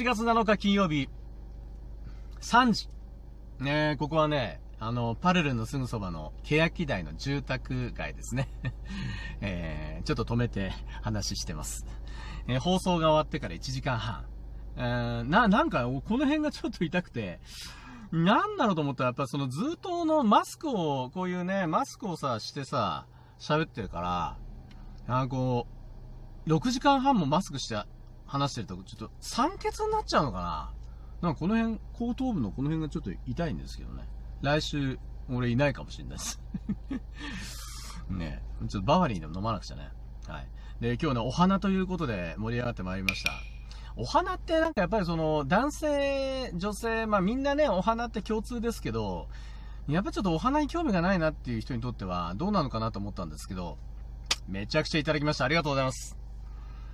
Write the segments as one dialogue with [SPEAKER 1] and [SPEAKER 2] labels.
[SPEAKER 1] 1月7日金曜日、3時。ね、えここはね、あの、パルルのすぐそばの、欅台の住宅街ですね。えー、ちょっと止めて話してます。えー、放送が終わってから1時間半。えー、な、なんか、この辺がちょっと痛くて、なんだろうと思ったら、やっぱそのずっとのマスクを、こういうね、マスクをさ、してさ、喋ってるから、あこう、6時間半もマスクして話してると、ちょっと酸欠になっちゃうのかななんかこの辺、後頭部のこの辺がちょっと痛いんですけどね。来週、俺いないかもしれないです ねちょっとバファリンでも飲まなくちゃね。はい。で、今日ね、お花ということで盛り上がってまいりました。お花ってなんかやっぱりその、男性、女性、まあみんなね、お花って共通ですけど、やっぱちょっとお花に興味がないなっていう人にとっては、どうなのかなと思ったんですけど、めちゃくちゃいただきました。ありがとうございます。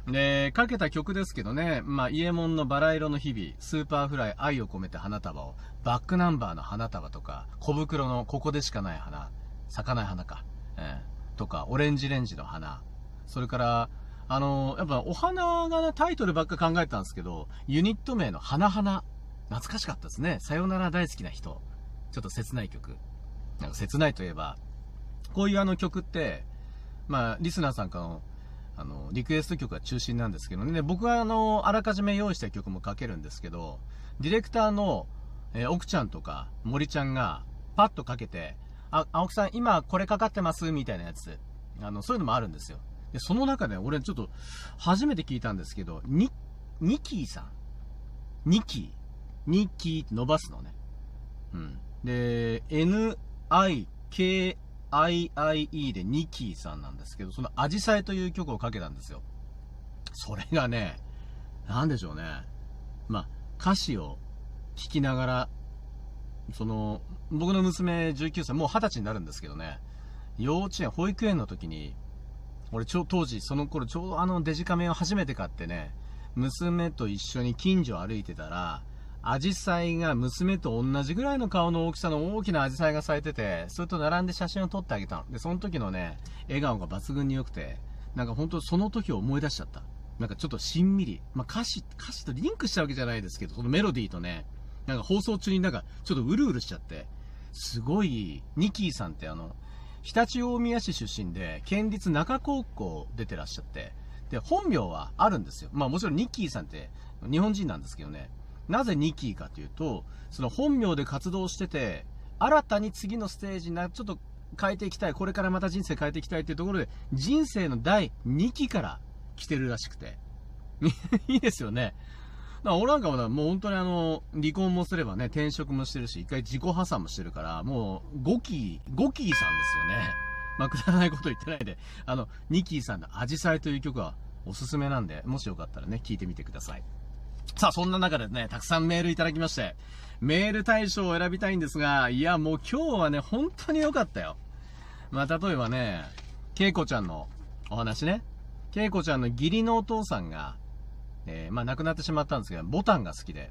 [SPEAKER 1] で、かけた曲ですけどね、まあ、イエモンのバラ色の日々、スーパーフライ愛を込めて花束を、バックナンバーの花束とか、小袋のここでしかない花、咲かない花か、えー、とか、オレンジレンジの花、それから、あのー、やっぱお花がタイトルばっか考えたんですけど、ユニット名の花花、懐かしかったですね。さよなら大好きな人。ちょっと切ない曲。なんか切ないといえば、こういうあの曲って、まあ、リスナーさんからのあの、リクエスト曲が中心なんですけどね、僕はあの、あらかじめ用意した曲も書けるんですけど、ディレクターの、えー、奥ちゃんとか森ちゃんが、パッとかけて、あ、青木さん今これかかってますみたいなやつ。あの、そういうのもあるんですよ。で、その中で俺ちょっと、初めて聞いたんですけど、ニ、ニキーさん。ニキー。ニキーって伸ばすのね。うん。で、N, I, K, IIE でニキーさんなんですけど、そのアジサイという曲をかけたんですよ。それがね、なんでしょうね。まあ、歌詞を聴きながら、その、僕の娘19歳、もう20歳になるんですけどね、幼稚園、保育園の時に、俺ちょ、当時、その頃ちょうどあのデジカメを初めて買ってね、娘と一緒に近所歩いてたら、アジサイが娘と同じぐらいの顔の大きさの大きなアジサイが咲いてて、それと並んで写真を撮ってあげたの。で、その時のね、笑顔が抜群に良くて、なんか本当その時を思い出しちゃった。なんかちょっとしんみり。まあ、歌詞、歌詞とリンクしたわけじゃないですけど、そのメロディーとね、なんか放送中になんかちょっとうるうるしちゃって、すごい、ニキーさんってあの、常陸大宮市出身で、県立中高校出てらっしゃって、で、本名はあるんですよ。まあもちろんニッキーさんって日本人なんですけどね。なぜニキーかというと、その本名で活動してて、新たに次のステージな、ちょっと変えていきたい、これからまた人生変えていきたいっていうところで、人生の第2期から来てるらしくて。いいですよね。だから俺なんかももう本当にあの、離婚もすればね、転職もしてるし、一回自己破産もしてるから、もう5期、5期さんですよね。まあ、くだらないこと言ってないで、あの、ニキーさんのアジサイという曲はおすすめなんで、もしよかったらね、聴いてみてください。さあ、そんな中でね、たくさんメールいただきまして、メール対象を選びたいんですが、いや、もう今日はね、本当に良かったよ。まあ、例えばね、けいこちゃんのお話ね。けいこちゃんの義理のお父さんが、えー、まあ、亡くなってしまったんですけど、ボタンが好きで、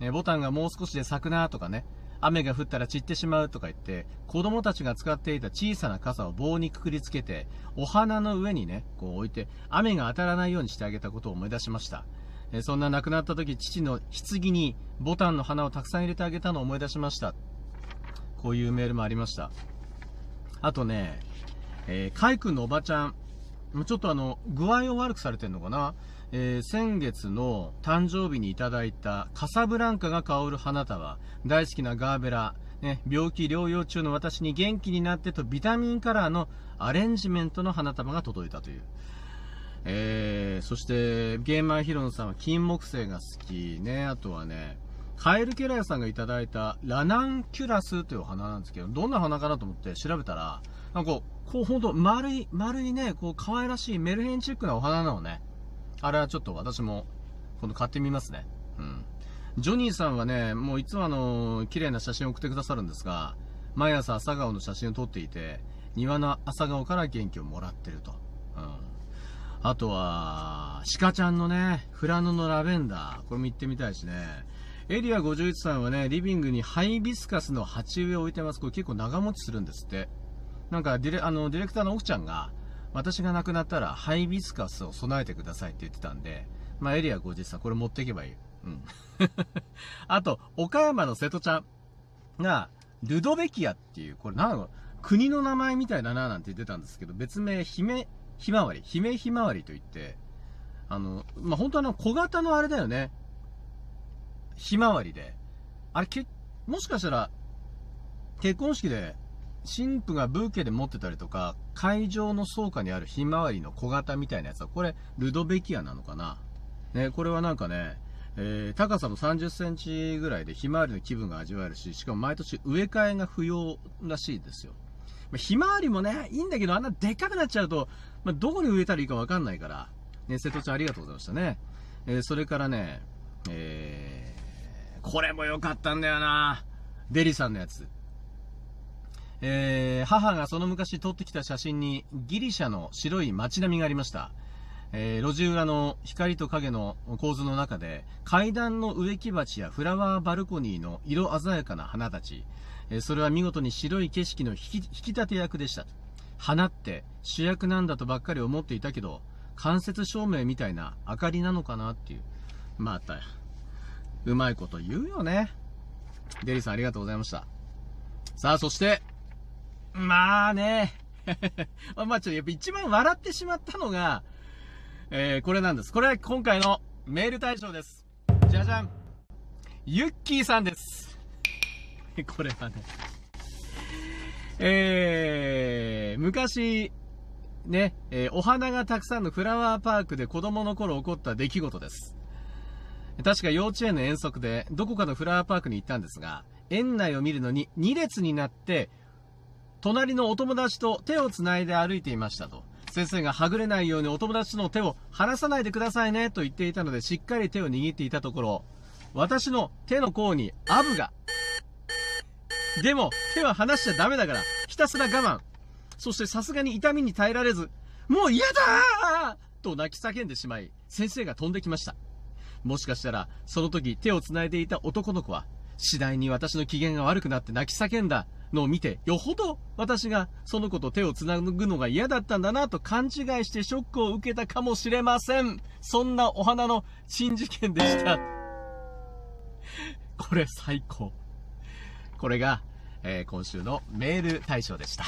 [SPEAKER 1] えー、ボタンがもう少しで咲くなとかね、雨が降ったら散ってしまうとか言って、子供たちが使っていた小さな傘を棒にくくりつけて、お花の上にね、こう置いて、雨が当たらないようにしてあげたことを思い出しました。えそんな亡くなった時、父の棺にボタンの花をたくさん入れてあげたのを思い出しました。こういうメールもありました。あとね、えー、カイ君のおばちゃん、ちょっとあの、具合を悪くされてんのかなえー、先月の誕生日にいただいたカサブランカが香る花束、大好きなガーベラ、ね、病気療養中の私に元気になってとビタミンカラーのアレンジメントの花束が届いたという。えー、そしてゲーマーヒロノさんは金木犀が好きねあとはねカエルケラヤさんがいただいたラナンキュラスというお花なんですけどどんな花かなと思って調べたらなんかこうこう丸い丸いねこう可愛らしいメルヘンチックなお花なのねあれはちょっと私も今度買ってみますねうんジョニーさんはね、もういつもあの、綺麗な写真を送ってくださるんですが、毎朝朝顔の写真を撮っていて、庭の朝顔から元気をもらってると。うん。あとは、鹿ちゃんのね、フラノのラベンダー。これも行ってみたいしね。エリア51さんはね、リビングにハイビスカスの鉢植えを置いてます。これ結構長持ちするんですって。なんかディレ、あの、ディレクターの奥ちゃんが、私が亡くなったらハイビスカスを備えてくださいって言ってたんで、まあ、エリア50さん、これ持っていけばいい。うん。あと、岡山の瀬戸ちゃんが、ルドベキアっていう、これなん国の名前みたいだななんて言ってたんですけど、別名、姫、ひまわり、姫ひまわりといって、あの、まあ、本当あの、小型のあれだよね。ひまわりで。あれ、け、もしかしたら、結婚式で、新婦がブーケで持ってたりとか、会場の倉庫にあるひまわりの小型みたいなやつは、これ、ルドベキアなのかなね、これはなんかね、えー、高さも30センチぐらいでひまわりの気分が味わえるし、しかも毎年植え替えが不要らしいですよ。まあ、ひまわりもね、いいんだけど、あんなでっかくなっちゃうと、まあ、どこに植えたらいいかわかんないから。ね、瀬戸ちゃんありがとうございましたね。えー、それからね、えー、これも良かったんだよなデリさんのやつ。えー、母がその昔撮ってきた写真にギリシャの白い街並みがありました。えー、路地裏の光と影の構図の中で、階段の植木鉢やフラワーバルコニーの色鮮やかな花たち、えそれは見事に白い景色の引き引き立て役でした。花って主役なんだとばっかり思っていたけど、間接照明みたいな明かりなのかなっていう。また、うまいこと言うよね。デリさんありがとうございました。さあ、そして、まあね、まあちょっとやっぱ一番笑ってしまったのが、えー、これなんです。これは今回のメール対象です。じゃじゃん。ユッキーさんです。これはねえー、昔、ね、えー、お花がたくさんのフラワーパークで子供の頃起こった出来事です。確か幼稚園の遠足で、どこかのフラワーパークに行ったんですが、園内を見るのに2列になって、隣のお友達と手を繋いで歩いていましたと。先生がはぐれないようにお友達との手を離さないでくださいねと言っていたので、しっかり手を握っていたところ、私の手の甲にアブがでも、手は離しちゃダメだから、ひたすら我慢。そしてさすがに痛みに耐えられず、もう嫌だーと泣き叫んでしまい、先生が飛んできました。もしかしたら、その時手を繋いでいた男の子は、次第に私の機嫌が悪くなって泣き叫んだのを見て、よほど私がその子と手を繋ぐのが嫌だったんだなと勘違いしてショックを受けたかもしれません。そんなお花の新事件でした。これ最高。これがえー、今週のメール大賞でした。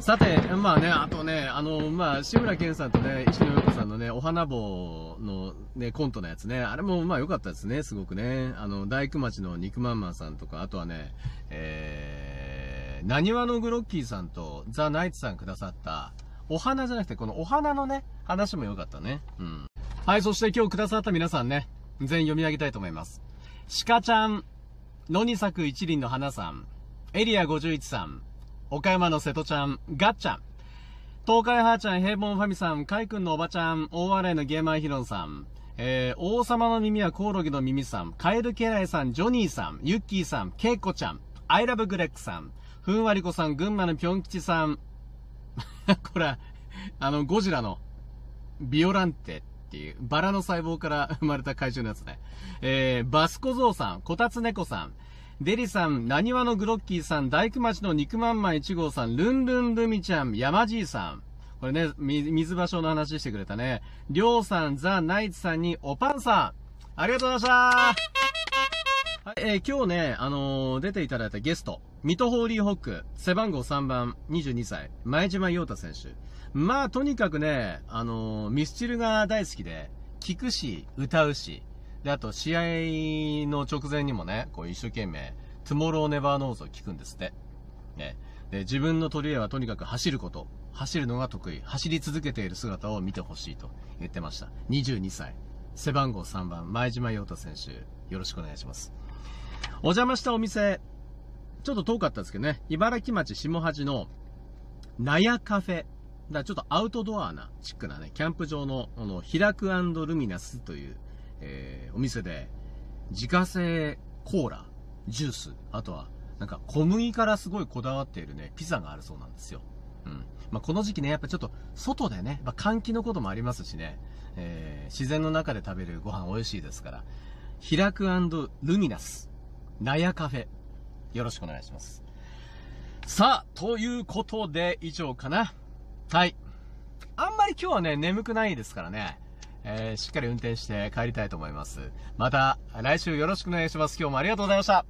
[SPEAKER 1] さて、まあね、あとね、あの、まあ、志村けんさんとね、石野洋子さんのね、お花棒のね、コントのやつね、あれもまあ良かったですね、すごくね。あの、大工町の肉まんまんさんとか、あとはね、えー、なにわのグロッキーさんとザ・ナイツさんくださった、お花じゃなくて、このお花のね、話も良かったね。うん。はい、そして今日くださった皆さんね、全員読み上げたいと思います。鹿ちゃん、野に咲く一輪の花さん、エリア51さん、岡山の瀬戸ちゃん、ガッチャン、東海ハーちゃん、平凡ファミさん、カイ君のおばちゃん、大笑いのゲーマーヒロンさん、えー、王様の耳はコオロギの耳さん、カエルケライさん、ジョニーさん、ユッキーさん、ケイコちゃん、アイラブグレックさん、ふんわりこさん、群馬のぴょん吉さん、これ、あの、ゴジラの、ビオランテっていう、バラの細胞から生まれた怪獣のやつね。えー、バスコゾウさん、こたつ猫さん、デリさん、なにわのグロッキーさん、大工町の肉まんま1号さん、ルンルンルミちゃん、山爺さん。これね、水場所の話してくれたね。りょうさん、ザ・ナイツさんに、おパンさん。ありがとうございましたはい、えー、今日ね、あのー、出ていただいたゲスト、水戸ホーリーホック、背番号3番、22歳、前島陽太選手。まあ、とにかくね、あのー、ミスチルが大好きで、聞くし、歌うし、で、あと、試合の直前にもね、こう一生懸命、トゥモローネバーノーズを聞くんですって。ね。で、自分の取り柄はとにかく走ること。走るのが得意。走り続けている姿を見てほしいと言ってました。22歳。背番号3番、前島陽太選手。よろしくお願いします。お邪魔したお店、ちょっと遠かったですけどね、茨城町下端の、納屋カフェ。だちょっとアウトドアな、チックなね、キャンプ場の、あの、開くルミナスという、えー、お店で、自家製コーラ、ジュース、あとは、なんか小麦からすごいこだわっているね、ピザがあるそうなんですよ。うん。まあ、この時期ね、やっぱちょっと外でね、まあ、換気のこともありますしね、えー、自然の中で食べるご飯美味しいですから、開くルミナスなやカフェ。よろしくお願いします。さあ、ということで、以上かな。はい。あんまり今日はね、眠くないですからね。えー、しっかり運転して帰りたいと思います。また、来週よろしくお願いします。今日もありがとうございました。